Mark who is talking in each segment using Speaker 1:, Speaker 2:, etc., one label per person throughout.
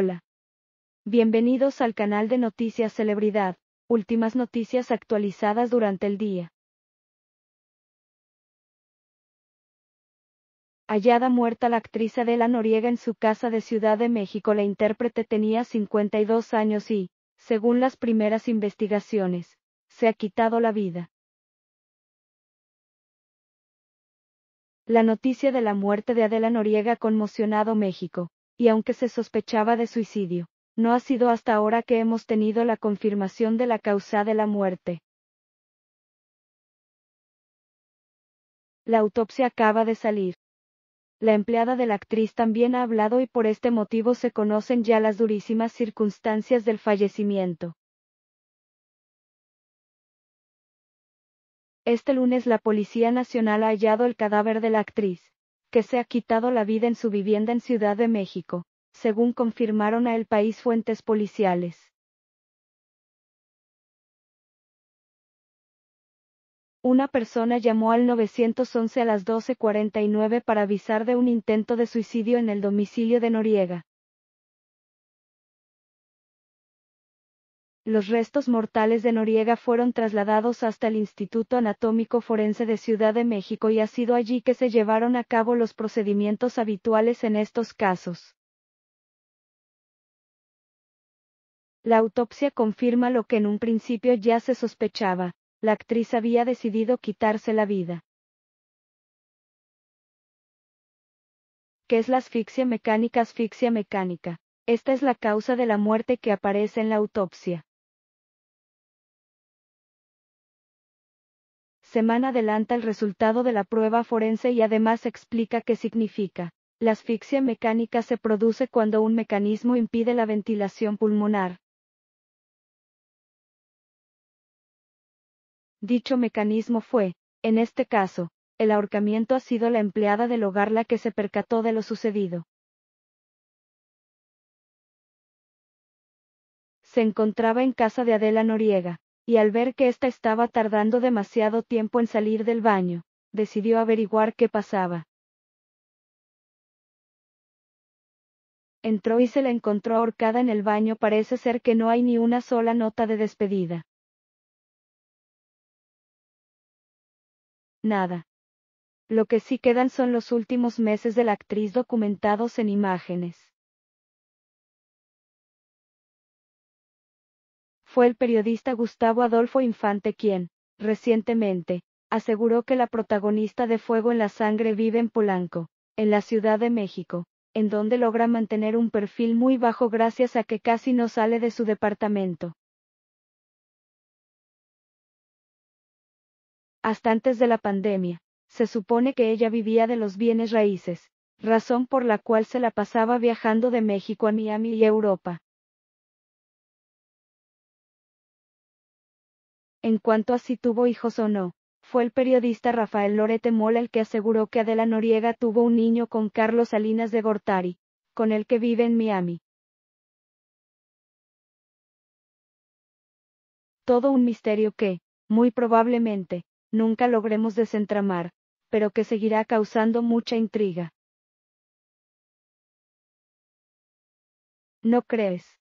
Speaker 1: Hola. Bienvenidos al canal de Noticias Celebridad, últimas noticias actualizadas durante el día. Hallada muerta la actriz Adela Noriega en su casa de Ciudad de México, la intérprete tenía 52 años y, según las primeras investigaciones, se ha quitado la vida. La noticia de la muerte de Adela Noriega ha conmocionado México, y aunque se sospechaba de suicidio, no ha sido hasta ahora que hemos tenido la confirmación de la causa de la muerte. La autopsia acaba de salir. La empleada de la actriz también ha hablado y por este motivo se conocen ya las durísimas circunstancias del fallecimiento. Este lunes la Policía Nacional ha hallado el cadáver de la actriz, que se ha quitado la vida en su vivienda en Ciudad de México, según confirmaron a El País fuentes policiales. Una persona llamó al 911 a las 12.49 para avisar de un intento de suicidio en el domicilio de Noriega. los restos mortales de Noriega fueron trasladados hasta el Instituto Anatómico Forense de Ciudad de México y ha sido allí que se llevaron a cabo los procedimientos habituales en estos casos. La autopsia confirma lo que en un principio ya se sospechaba, la actriz había decidido quitarse la vida. ¿Qué es la asfixia mecánica? Asfixia mecánica. Esta es la causa de la muerte que aparece en la autopsia. Semana adelanta el resultado de la prueba forense y además explica qué significa. La asfixia mecánica se produce cuando un mecanismo impide la ventilación pulmonar. Dicho mecanismo fue, en este caso, el ahorcamiento ha sido la empleada del hogar la que se percató de lo sucedido. Se encontraba en casa de Adela Noriega y al ver que ésta estaba tardando demasiado tiempo en salir del baño, decidió averiguar qué pasaba. Entró y se la encontró ahorcada en el baño. Parece ser que no hay ni una sola nota de despedida. Nada. Lo que sí quedan son los últimos meses de la actriz documentados en imágenes. fue el periodista Gustavo Adolfo Infante quien, recientemente, aseguró que la protagonista de Fuego en la Sangre vive en Polanco, en la Ciudad de México, en donde logra mantener un perfil muy bajo gracias a que casi no sale de su departamento. Hasta antes de la pandemia, se supone que ella vivía de los bienes raíces, razón por la cual se la pasaba viajando de México a Miami y Europa. En cuanto a si tuvo hijos o no, fue el periodista Rafael Lorete Mola el que aseguró que Adela Noriega tuvo un niño con Carlos Salinas de Gortari, con el que vive en Miami. Todo un misterio que, muy probablemente, nunca logremos desentramar, pero que seguirá causando mucha intriga. ¿No crees?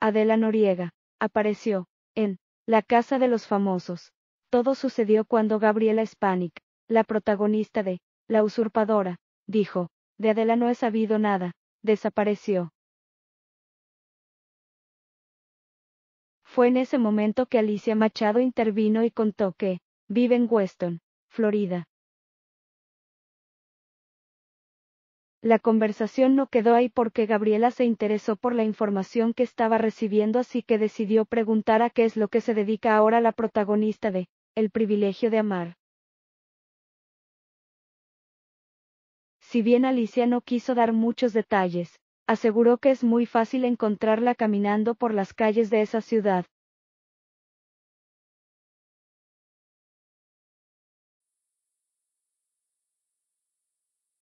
Speaker 1: Adela Noriega, apareció, en la casa de los famosos. Todo sucedió cuando Gabriela Spanik, la protagonista de La usurpadora, dijo, de Adela no he sabido nada, desapareció. Fue en ese momento que Alicia Machado intervino y contó que, vive en Weston, Florida, La conversación no quedó ahí porque Gabriela se interesó por la información que estaba recibiendo así que decidió preguntar a qué es lo que se dedica ahora la protagonista de El privilegio de amar. Si bien Alicia no quiso dar muchos detalles, aseguró que es muy fácil encontrarla caminando por las calles de esa ciudad,